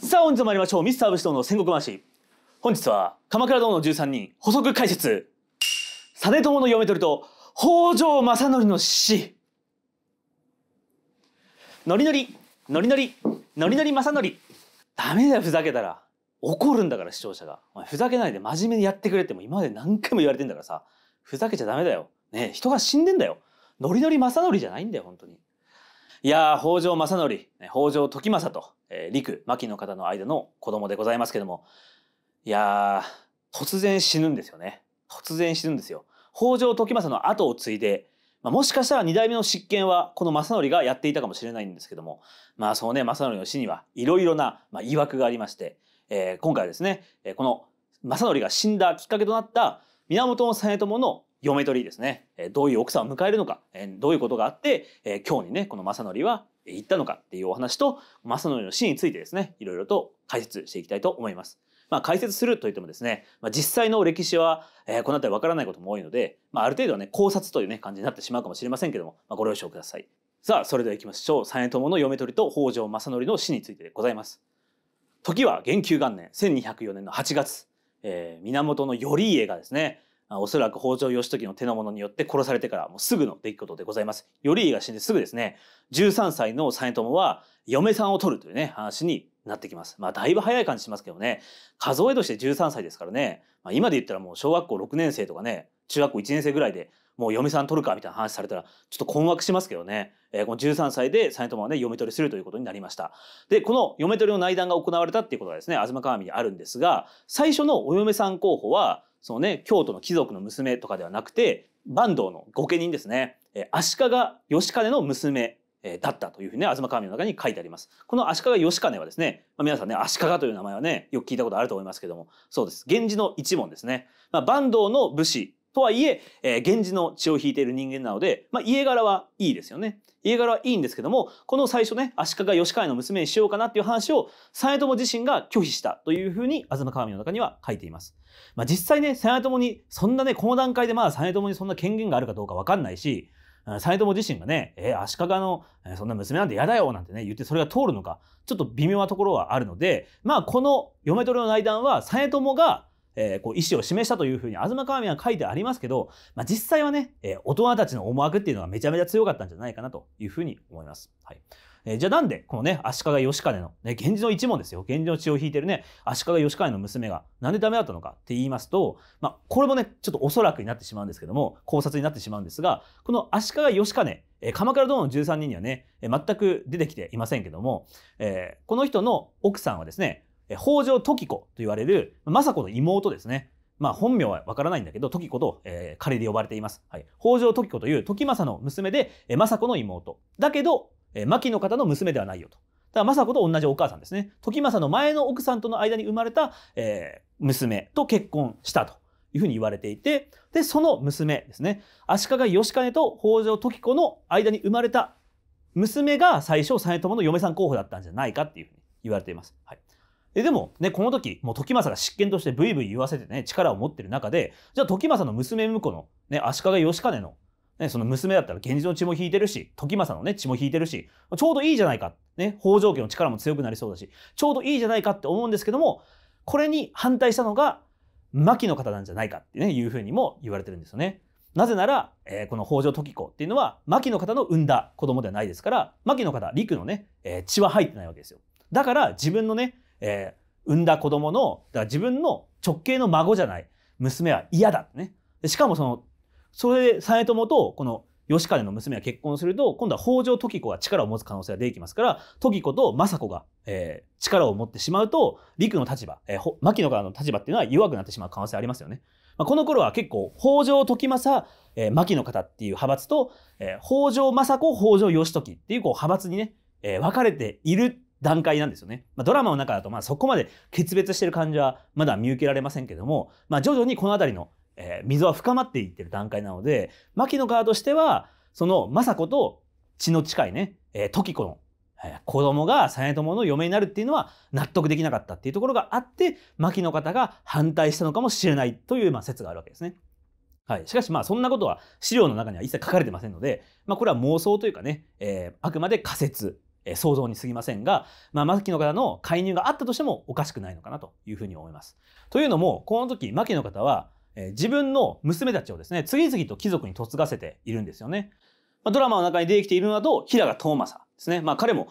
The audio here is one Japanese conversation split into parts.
さあ本日も参りましょうミスター武士道の戦国し本日は鎌倉殿の13人補足解説実朝の嫁取りと北条政則の死ノリノリノリノリノリノリ政則ダメだよふざけたら怒るんだから視聴者がふざけないで真面目にやってくれっても今まで何回も言われてんだからさふざけちゃダメだよね人が死んでんだよノリノリ政則じゃないんだよ本当にいやー北条政則、北条時政とえ陸、牧の方の間の子供でございますけども、いや突然死ぬんですよね。突然死ぬんですよ。北条時政の後を継いで、まあ、もしかしたら2代目の執権はこの正則がやっていたかもしれないんですけども、まあそのね、正則の死にはいろいろな、まあ、曰くがありまして、えー、今回はですね、えー、この正則が死んだきっかけとなった源実朝の嫁取りですね、えー、どういう奥さんを迎えるのか、えー、どういうことがあって、えー、今日にね、この正則はいったのかっていうお話と正則の死についてですねいろいろと解説していきたいと思います。まあ、解説するといってもですね、まあ、実際の歴史は、えー、この辺りわからないことも多いので、まあ、ある程度はね考察というね感じになってしまうかもしれませんけども、まあ、ご了承ください。さあそれでは行きましょう重友の嫁取りと北条正則の死についてでございます。時は元久元年1204年の8月、えー、源頼家がですねおそらく北条義時の手の者によって殺されてからもうすぐの出来事でございます。頼家が死んですぐですね、13歳の実朝は嫁さんを取るというね、話になってきます。まあ、だいぶ早い感じしますけどね、数えとして13歳ですからね、まあ、今で言ったらもう小学校6年生とかね、中学校1年生ぐらいでもう嫁さん取るかみたいな話されたら、ちょっと困惑しますけどね。えー、この13歳で実朝はね、嫁取りするということになりました。で、この嫁取りの内談が行われたっていうことがですね、吾妻鏡にあるんですが、最初のお嫁さん候補は、そのね、京都の貴族の娘とかではなくて、坂東の御家人ですね、え足利義兼の娘えだったというふうにね、吾鏡の中に書いてあります。この足利義兼はですね、まあ、皆さんね、足利という名前はね、よく聞いたことあると思いますけども、そうです。源氏の一門ですね。まあ、坂東の武士とはいえ、えー、源氏の血を引いている人間なので、まあ、家柄はいいですよね。家柄はいいんですけども、この最初ね、足利義景の娘にしようかなっていう話を、実朝自身が拒否したというふうに、吾鏡の中には書いています。まあ、実際ね、実朝に、そんなね、この段階でまだ実朝にそんな権限があるかどうかわかんないし、実朝自身がね、えー、足利の、えー、そんな娘なんて嫌だよなんてね、言ってそれが通るのか、ちょっと微妙なところはあるので、まあ、この嫁取りの内談は、実朝がえー、こう意思を示したというふうに東鏡は書いてありますけど、まあ、実際はね、えー、大人たちの思惑っていうのがめちゃめちゃ強かったんじゃないかなというふうに思います。はいえー、じゃあなんでこのね足利義兼の、ね、源氏の一門ですよ源氏の血を引いてるね足利義兼の娘が何でダメだったのかって言いますと、まあ、これもねちょっとおそらくになってしまうんですけども考察になってしまうんですがこの足利義兼え鎌倉殿の13人にはね、え全く出てきていませんけども、えー、この人の奥さんはですね北条時子と言われる、政子の妹ですね。まあ本名はわからないんだけど、時子と、えー、仮で呼ばれています。はい。北条時子という時政の娘で、えー、政子の妹。だけど、えー、牧の方の娘ではないよと。だから政子と同じお母さんですね。時政の前の奥さんとの間に生まれた、えー、娘と結婚したというふうに言われていて、で、その娘ですね。足利義兼と北条時子の間に生まれた娘が最初、実朝の嫁さん候補だったんじゃないかっていうふうに言われています。はい。えでも、ね、この時、もう時政が執権としてブイブイ言わせてね、力を持ってる中で、じゃあ時政の娘婿の、ね、足利義兼の、ね、その娘だったら源氏の血も引いてるし、時政のね、血も引いてるし、ちょうどいいじゃないか。ね、北条家の力も強くなりそうだし、ちょうどいいじゃないかって思うんですけども、これに反対したのが、牧の方なんじゃないかってね、いうふうにも言われてるんですよね。なぜなら、えー、この北条時子っていうのは、牧の方の産んだ子供ではないですから、牧の方、陸のね、えー、血は入ってないわけですよ。だから自分のね、えー、産んだ子供の、だから自分の直系の孫じゃない娘は嫌だってね。しかもその、それで実朝とこの吉金の娘が結婚すると、今度は北条時子が力を持つ可能性が出てきますから、時子と政子が、えー、力を持ってしまうと、陸の立場、えー、牧野からの立場っていうのは弱くなってしまう可能性ありますよね。まあ、この頃は結構、北条時政、えー、牧野方っていう派閥と、えー、北条政子、北条義時っていうこう派閥にね、えー、分かれている段階なんですよね。まあ、ドラマの中だと、まあ、そこまで決別してる感じはまだ見受けられませんけども、まあ、徐々にこの辺りの、えー、溝は深まっていってる段階なので、牧野側としては、その政子と血の近いね、えー、時子の、えー、子供が実朝の嫁になるっていうのは納得できなかったっていうところがあって、牧野方が反対したのかもしれないという、まあ、説があるわけですね。はい、しかしまあそんなことは資料の中には一切書かれてませんので、まあ、これは妄想というかね、えー、あくまで仮説え想像に過ぎませんが、まあ、牧野方の介入があったとしてもおかしくないのかなというふうに思います。というのもこの時牧野方は、え自分の娘たちをですね次々と貴族に嫁がせているんですよね。まあ、ドラマの中に出てきているのだと平賀東政ですね。まあ、彼も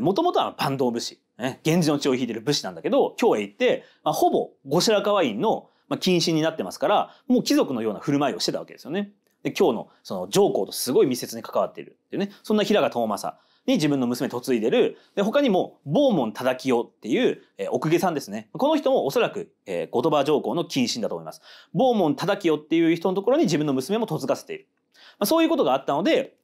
もともとは坂東武士、ね、源氏の血を引いてる武士なんだけど京へ行って、まあ、ほぼ後白河院の近親になってますからもう貴族のような振る舞いをしてたわけですよね。で今日のその上皇とすごい密接に関わっているっていうねそんな平賀朝正に自分の娘嫁いでる。で、他にも、坊門忠清っていう、えー、奥下さんですね。この人もおそらく、えー、言葉上皇の近親だと思います。坊門忠清っていう人のところに自分の娘も嫁がせている。まあ、そういうことがあったので、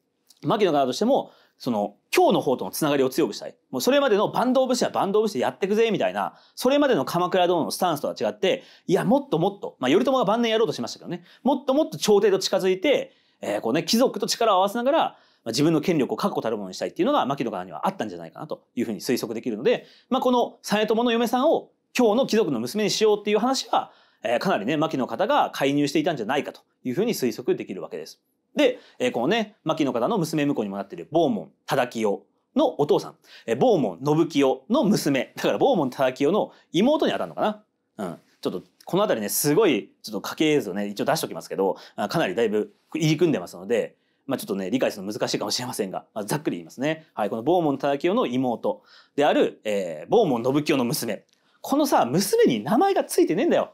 牧野側としても、その、今日の方とのつながりを強くしたい。もうそれまでの坂東武士は坂東武士でやってくぜ、みたいな、それまでの鎌倉殿のスタンスとは違って、いや、もっともっと、まあ、頼朝が晩年やろうとしましたけどね、もっともっと朝廷と近づいて、えー、こうね、貴族と力を合わせながら、まあ、自分の権力を確固たるものにしたいっていうのが牧野側にはあったんじゃないかなというふうに推測できるので、まあ、この実朝の嫁さんを今日の貴族の娘にしようっていう話は、えー、かなりね牧野方が介入していたんじゃないかというふうに推測できるわけです。で、えー、このね牧野方の娘婿にもなっている坊門忠清のお父さん、えー、坊門信清の娘だから坊門忠清の妹にあたるのかな。うん、ちょっとこの辺りねすごいちょっと家系図をね一応出しておきますけどかなりだいぶ入り組んでますのでまあ、ちょっとね、理解するの難しいかもしれませんが、まあ、ざっくり言いますね。はい、このボーモン忠清の妹である、えー、ボーモン信清の娘。このさ、娘に名前がついてねえんだよ。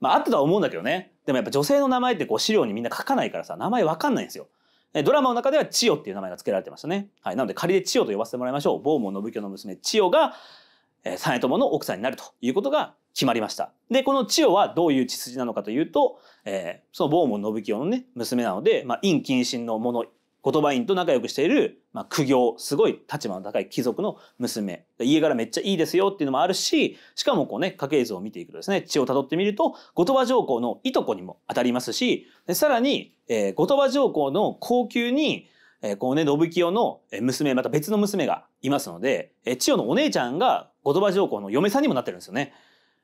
まあ、あったとは思うんだけどね。でもやっぱ女性の名前ってこう資料にみんな書かないからさ、名前わかんないんですよ。ドラマの中では千代っていう名前が付けられてましたね。はい。なので仮で千代と呼ばせてもらいましょう。ボーモン信清の娘千代が、実朝の奥さんになるということが決まりました。で、この千代はどういう血筋なのかというと、えー、その坊門信清のね、娘なので、まあ、陰謹慎の者、言葉院と仲良くしている、まあ、苦行、すごい立場の高い貴族の娘。家柄めっちゃいいですよっていうのもあるし、しかもこうね、家系図を見ていくとですね、血を辿ってみると、後鳥羽上皇のいとこにも当たりますし、でさらに、えー、後鳥羽上皇の高宮に、えー、こうね、信清の娘、また別の娘がいますので、えー、千代のお姉ちゃんが後鳥羽上皇の嫁さんにもなってるんですよね。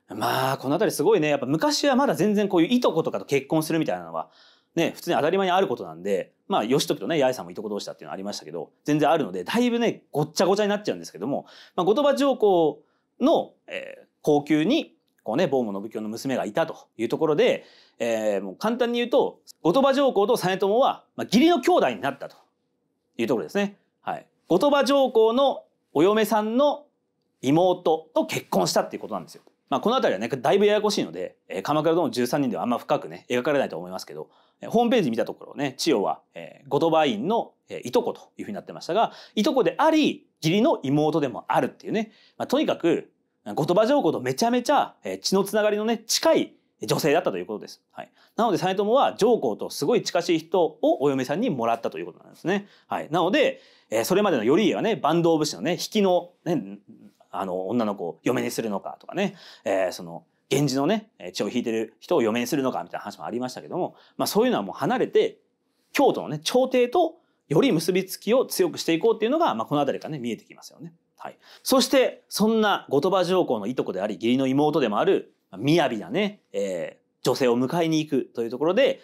まあ、このたりすごいね、やっぱ昔はまだ全然こういういとことかと結婚するみたいなのは、ね、普通に当たり前にあることなんで、まあ、義時とね、八重さんもいとこ同士だっていうのはありましたけど、全然あるので、だいぶね、ごっちゃごちゃになっちゃうんですけども、まあ、後鳥羽上皇の、えー、高級に、こうね、坊門信教の娘がいたというところで、えー、もう簡単に言うと、後鳥羽上皇と実朝は、まあ、義理の兄弟になったというところですね。はい。後鳥羽上皇のお嫁さんの妹と結婚したっていうことなんですよ。まあ、この辺りはねだいぶややこしいので「えー、鎌倉殿の13人」ではあんま深くね描かれないと思いますけど、えー、ホームページ見たところね千代は、えー、後鳥羽院の、えー、いとこというふうになってましたがいとこであり義理の妹でもあるっていうね、まあ、とにかく後鳥羽上皇とめちゃめちゃ、えー、血のつながりのね近い女性だったということです。はい、なので実朝は上皇とすごい近しい人をお嫁さんにもらったということなんですね。はい、なので、えー、それまでの頼家はね坂東武士のね引きの、ね、あの女の子を嫁にするのかとかね、えー、その源氏のね血を引いてる人を嫁にするのかみたいな話もありましたけども、まあ、そういうのはもう離れて京都のね朝廷とより結びつきを強くしていこうっていうのが、まあ、この辺りからね見えてきますよね。はい、そしてそんな後鳥羽上皇のいとこであり義理の妹でもある雅なね、えー、女性を迎えに行くというところで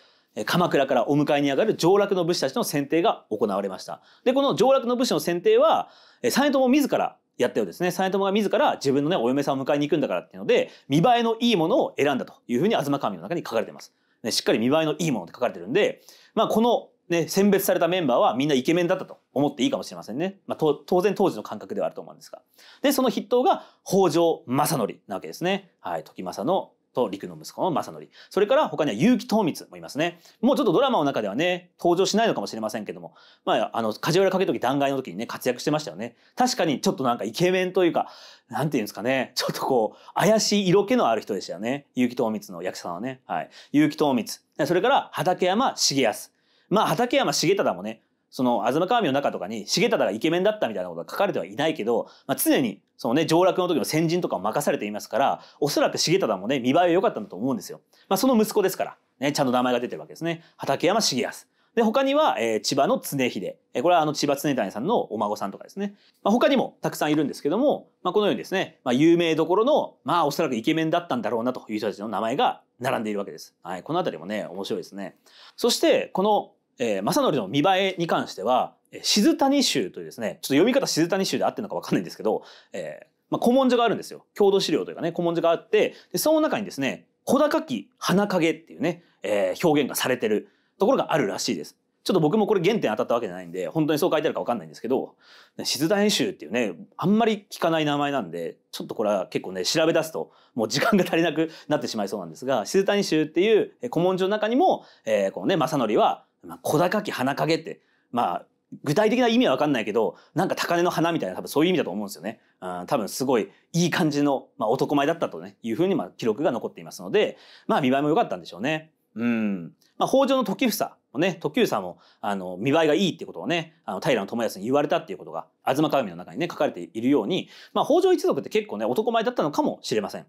鎌倉からお迎えに上がる上洛の武士たちの選定が行われました。でこの上洛の武士の選定は実朝自らやったようですね。実朝が自ら自分のね、お嫁さんを迎えに行くんだからっていうので、見栄えのいいものを選んだというふうに東妻の中に書かれてます。ね、しっかり見栄えのいいものって書かれてるんで、まあこのね、選別されたメンバーはみんなイケメンだったと思っていいかもしれませんね。まあ、当然当時の感覚ではあると思うんですが。で、その筆頭が北条正則なわけですね。はい、時政のと陸の息子の正則。それから他には結城東光もいますね。もうちょっとドラマの中ではね、登場しないのかもしれませんけども、まあ、あの、梶原景時弾劾の時にね、活躍してましたよね。確かにちょっとなんかイケメンというか、なんていうんですかね、ちょっとこう、怪しい色気のある人でしたよね。結城東光の役者さんはね。はい。結城東光。それから、畠山重康。まあ、畠山重忠もね、その吾妻鏡の中とかに重忠がイケメンだったみたいなことが書かれてはいないけど、まあ、常にそのね上洛の時の先人とかを任されていますからおそらく重忠もね見栄えは良かったんだと思うんですよ。まあ、その息子ですから、ね、ちゃんと名前が出てるわけですね畠山重康。で他には、えー、千葉の常秀、えー、これはあの千葉常谷さんのお孫さんとかですね、まあ、他にもたくさんいるんですけども、まあ、このようにですね、まあ、有名どころのまあおそらくイケメンだったんだろうなという人たちの名前が並んでいるわけです。はい、この辺りもね面白いですね。そしてこのえ正則の見栄えに関しては、静谷集というですね、ちょっと読み方静谷州で合ってるのかわかんないんですけど、えー、まあ、古文書があるんですよ。郷土資料というかね、古文書があって、でその中にですね、小高き花影っていうね、えー、表現がされてるところがあるらしいです。ちょっと僕もこれ原点当たったわけじゃないんで、本当にそう書いてあるかわかんないんですけど、静田編集っていうね、あんまり聞かない名前なんで、ちょっとこれは結構ね、調べ出すと、もう時間が足りなくなってしまいそうなんですが、静田編集っていう古文書の中にも、えー、このね、正則は、まあ、小高き花影って、まあ、具体的な意味は分かんないけどなんか高嶺の花みたいな多分そういう意味だと思うんですよね。うん、多分すごいいい感じの、まあ、男前だったとねいうふうにまあ記録が残っていますので、まあ、見栄えも良かったんでしょうね。うんまあ、北条の時房もね時房もあの見栄えがいいってことをねあの平智康に言われたっていうことが「吾妻鏡」の中にね書かれているように、まあ、北条一族って結構ね男前だったのかもしれません。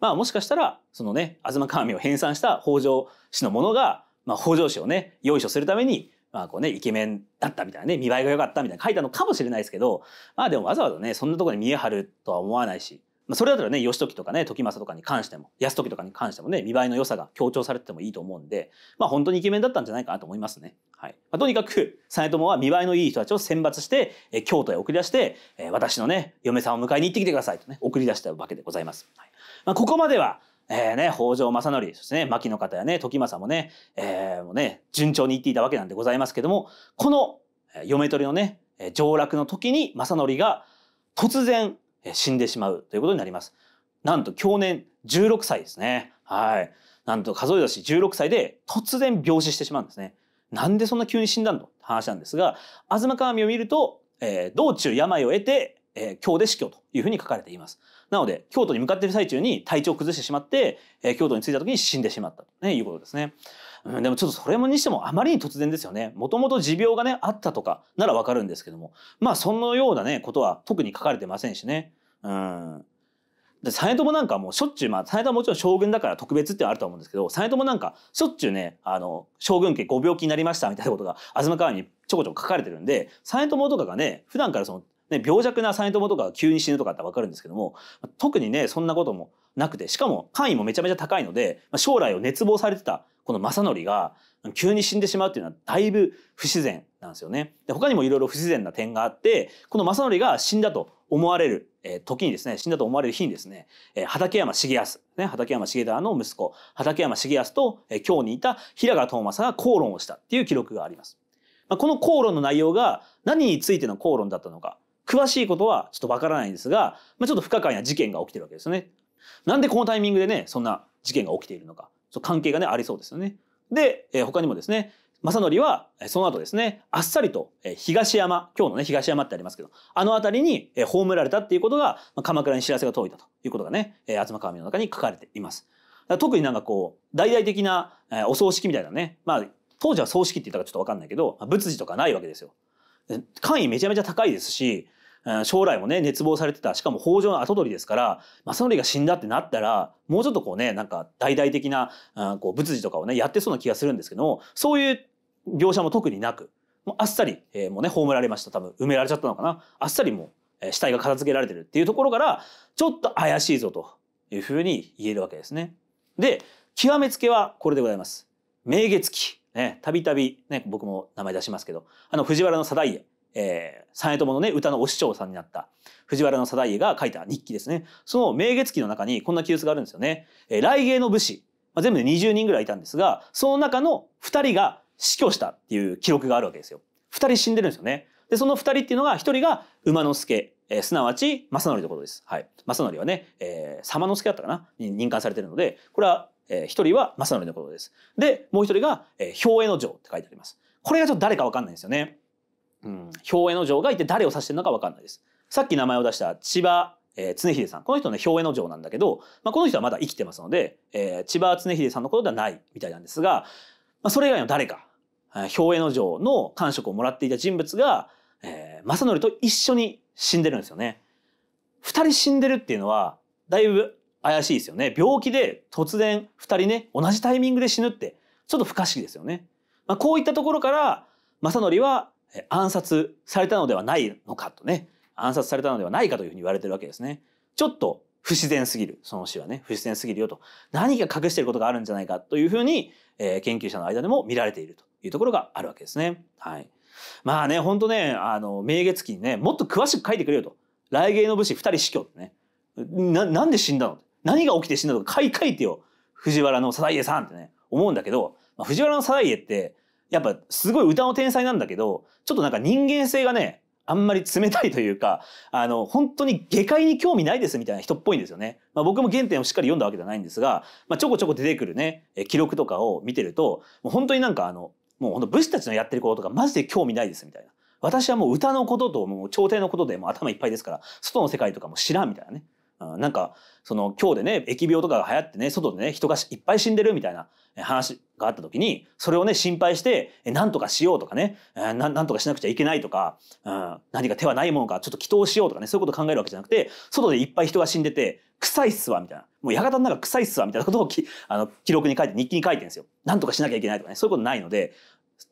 まあ、もしかしたらそのね「吾妻鏡」を編纂した北条氏のものがまあ、北条氏をね、用意書するために、まあこうね、イケメンだったみたいなね、見栄えが良かったみたいな書いたのかもしれないですけど、まあでもわざわざね、そんなところに見え張るとは思わないし、まあ、それだったらね、義時とかね、時政とかに関しても、泰時とかに関してもね、見栄えの良さが強調されてもいいと思うんで、まあ本当にイケメンだったんじゃないかなと思いますね。はい。まあ、とにかく、実朝は見栄えのいい人たちを選抜して、え京都へ送り出して、え私のね、嫁さんを迎えに行ってきてくださいとね、送り出したわけでございます。はいまあ、ここまでは、えー、ね、北条政則、そしてね、牧の方やね、時政もね、えー、もうね、順調にいっていたわけなんでございますけども、この、嫁取りのね、上洛の時に政則が突然死んでしまうということになります。なんと去年16歳ですね。はい。なんと数え年16歳で突然病死してしまうんですね。なんでそんな急に死んだのと話なんですが、吾妻鏡を見ると、えー、道中病を得て、えー、京で死去というふうに書かれています。なので、京都に向かっている最中に体調を崩してしまって、えー、京都に着いた時に死んでしまったと、ね、いうことですね。うん、でもちょっとそれもにしてもあまりに突然ですよね。もともと持病がね、あったとかならわかるんですけども、まあそのようなね、ことは特に書かれてませんしね。うん。で、実朝なんかもうしょっちゅう、まあ、実朝はもちろん将軍だから特別ってあると思うんですけど、実朝なんかしょっちゅうね、あの、将軍家ご病気になりましたみたいなことが、東川にちょこちょこ書かれてるんで、実朝とかがね、普段からその、ね、病弱な実朝とかが急に死ぬとかって分かるんですけども特にねそんなこともなくてしかも範囲もめちゃめちゃ高いので将来を熱望されてたこの正則が急に死んでしまうっていうのはだいぶ不自然なんですよね。で他にもいろいろ不自然な点があってこの正則が死んだと思われる、えー、時にですね死んだと思われる日にですね、えー、畠山重康、ね、畠山重忠の息子畠山重康と、えー、京にいた平賀朝正が口論をしたっていう記録があります。まあ、この口論の内容が何についての口論だったのか詳しいことはちょっとわからないんですが、まあ、ちょっと不可解な事件が起きてるわけですよね。なんでこのタイミングでね、そんな事件が起きているのか、そょ関係がね、ありそうですよね。で、えー、他にもですね、正則はその後ですねあっさりと東山今日のね東山ってありますけどあの辺りに葬られたっていうことが鎌倉に知らせが届いたということがね東鏡の中に書かれています。特になんかこう大々的なお葬式みたいなねまあ当時は葬式って言ったかちょっと分かんないけど仏事とかないわけですよ。簡易めちゃめちゃ高いですし将来もね熱望されてたしかも北条の跡取りですから正則が死んだってなったらもうちょっとこうねなんか大々的なこう仏事とかをねやってそうな気がするんですけどもそういう描写も特になくもうあっさり、えー、もうね葬られました多分埋められちゃったのかなあっさりもう死体が片付けられてるっていうところからちょっと怪しいぞというふうに言えるわけですね。で極めつけはこれでございます。明月記ね、たびたびね、僕も名前出しますけど、あの藤原定家えー、重友のね歌のお師匠さんになった藤原定家が書いた日記ですねその明月記の中にこんな記述があるんですよね。えー、来芸の武士、まあ、全部で20人ぐらいいたんですがその中の2人が死去したっていう記録があるわけですよ。2人死んでるんですよね。でその2人っていうのが1人が馬之助、えー、すなわち正則のことです。はい、正則はね、えー、様之助だったかなに任官されてるのでこれはえー、1人は正則のことです。でもう1人が「えー、兵衛の城」って書いてあります。これがちょっと誰か分かんないんですよね。うん、兵衛の城が一体誰を指してるのか分かんないです。さっき名前を出した千葉、えー、常秀さんこの人ね兵衛の城なんだけど、まあ、この人はまだ生きてますので、えー、千葉常秀さんのことではないみたいなんですが、まあ、それ以外の誰かえ兵衛の城の官職をもらっていた人物が、えー、正則と一緒に死んでるんですよね。二人死んでるっていうのはだいぶ怪しいですよね。病気で突然二人ね同じタイミングで死ぬってちょっと不可思議ですよね。まあ、こういったところから正則は暗殺されたのではないのかとね暗殺されたのではないかというふうに言われてるわけですね。ちょっと不自然すぎるその死はね不自然すぎるよと何か隠していることがあるんじゃないかというふうに、えー、研究者の間でも見られているというところがあるわけですね。はい、まあね本当ねあの明月記にねもっと詳しく書いてくれよと来芸の武士2人死去ってねなんで死んだの何が起きて死んだのか書いてよ藤原の定家さんってね思うんだけど、まあ、藤原の定家ってやっぱすごい歌の天才なんだけど、ちょっとなんか人間性がね、あんまり冷たいというか、あの、本当に下界に興味ないですみたいな人っぽいんですよね。まあ、僕も原点をしっかり読んだわけじゃないんですが、まあ、ちょこちょこ出てくるね、記録とかを見てると、もう本当になんかあの、もう本当武士たちのやってることとかマジで興味ないですみたいな。私はもう歌のことともう朝廷のことでも頭いっぱいですから、外の世界とかも知らんみたいなね。なんかその今日でね疫病とかが流行ってね外でね人がいっぱい死んでるみたいな話があった時にそれをね心配して何とかしようとかね何とかしなくちゃいけないとか、うん、何か手はないものかちょっと祈祷しようとかねそういうことを考えるわけじゃなくて外でいっぱい人が死んでて臭いっすわみたいなもう館の中臭いっすわみたいなことをきあの記録に書いて日記に書いてるんですよ。何とかしなきゃいけないとかねそういうことないので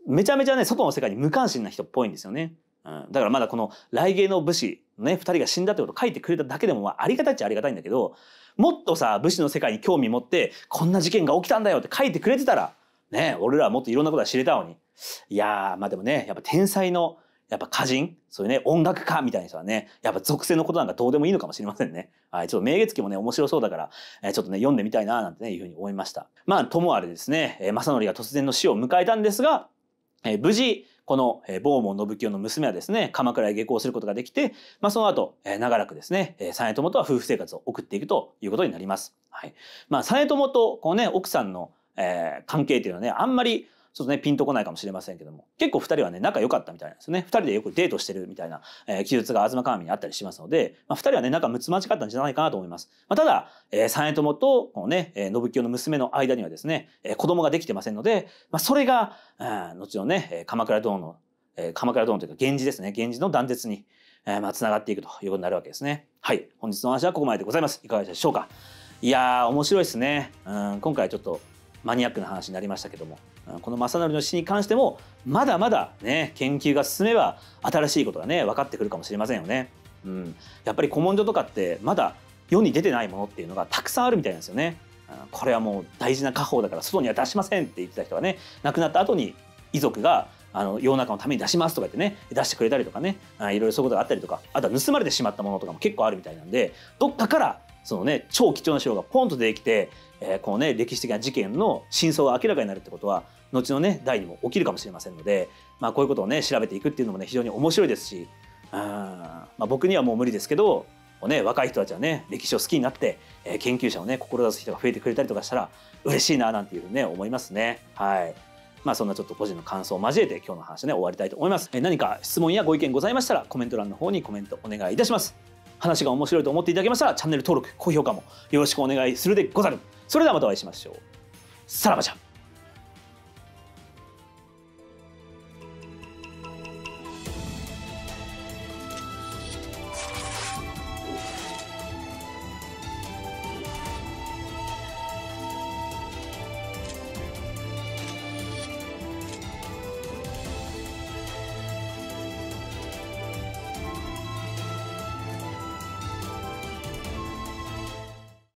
めちゃめちゃね外の世界に無関心な人っぽいんですよね。うん、だからまだこの来芸の武士ね2人が死んだってことを書いてくれただけでもまあありがたいっちゃありがたいんだけどもっとさ武士の世界に興味持ってこんな事件が起きたんだよって書いてくれてたらね俺らはもっといろんなことが知れたのにいやまあでもねやっぱ天才のやっぱ歌人そういうね音楽家みたいな人はねやっぱ属性のことなんかどうでもいいのかもしれませんね。はい、ちょっと明月記もね面白そうだから、えー、ちょっとね読んでみたいななんてねいうふうに思いました。まあともあれですね、えー、正則が突然の死を迎えたんですが、えー、無事この坊門信清の娘はですね鎌倉へ下校することができて、まあ、その後長らくですね実朝とは夫婦生活を送っていくということになります。はいまあ、実朝とこう、ね、奥さんのえー、関係っていうのはねあんまりちょっとねピンとこないかもしれませんけども結構2人はね仲良かったみたいなんですよね2人でよくデートしてるみたいな、えー、記述が東鏡にあったりしますので、まあ、2人はね仲睦まじかったんじゃないかなと思います、まあ、ただ、えー、重友とこのね、えー、信清の娘の間にはですね、えー、子供ができてませんので、まあ、それが、うん、後のね鎌倉殿の、えー、鎌倉殿というか源氏ですね源氏の断絶に、えー、まあ繋がっていくということになるわけですねはい本日の話はここまででございますいかがでしょうかいや面白いですね、うん、今回ちょっとマニアックな話になりましたけどもこの正則の死に関してもまだまだね研究が進めば新しいことがね分かってくるかもしれませんよね。うん、やっぱり古文書とかってまだ世に出てないものっていうのがたくさんあるみたいなんですよね。これはもう大事な家宝だから外には出しませんって言ってた人がね亡くなった後に遺族があの世の中のために出しますとか言ってね出してくれたりとかねいろいろそういうことがあったりとかあとは盗まれてしまったものとかも結構あるみたいなんでどっかからそのね超貴重な資料がポンと出てきて、えー、このね歴史的な事件の真相が明らかになるってことは後のね代にも起きるかもしれませんので、まあ、こういうことをね調べていくっていうのもね非常に面白いですしあ、まあ、僕にはもう無理ですけど、ね、若い人たちはね歴史を好きになって、えー、研究者をね志す人が増えてくれたりとかしたら嬉しいななんていうふうにね思いますね。はいまあそんなちょっと個人の感想を交えて今日の話ね終わりたいと思います。え何か質問やご意見ございましたらコメント欄の方にコメントお願いいたします。話が面白いと思っていただけましたらチャンネル登録高評価もよろしくお願いするでござる。それではまたお会いしましょう。さらばじゃ。ん